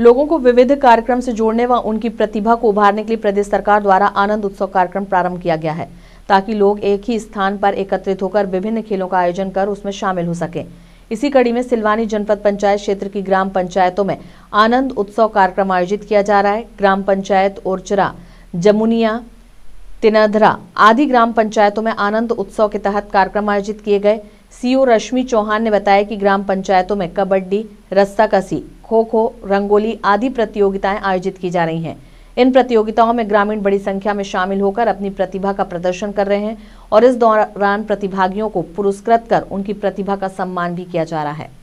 लोगों को विविध कार्यक्रम से जोड़ने व उनकी प्रतिभा को उभारने के लिए प्रदेश सरकार द्वारा आनंद उत्सव कार्यक्रम प्रारंभ किया गया है ताकि लोग एक ही स्थान पर एकत्रित होकर विभिन्न खेलों का आयोजन कर उसमें शामिल हो सके इसी कड़ी में सिलवानी जनपद पंचायत क्षेत्र की ग्राम पंचायतों में आनंद उत्सव कार्यक्रम आयोजित किया जा रहा है ग्राम पंचायत ओरचरा जमुनिया तिनाधरा आदि ग्राम पंचायतों में आनंद उत्सव के तहत कार्यक्रम आयोजित किए गए सीओ रश्मि चौहान ने बताया कि ग्राम पंचायतों में कबड्डी रस्ता कसी खो खो रंगोली आदि प्रतियोगिताएं आयोजित की जा रही हैं इन प्रतियोगिताओं में ग्रामीण बड़ी संख्या में शामिल होकर अपनी प्रतिभा का प्रदर्शन कर रहे हैं और इस दौरान प्रतिभागियों को पुरस्कृत कर उनकी प्रतिभा का सम्मान भी किया जा रहा है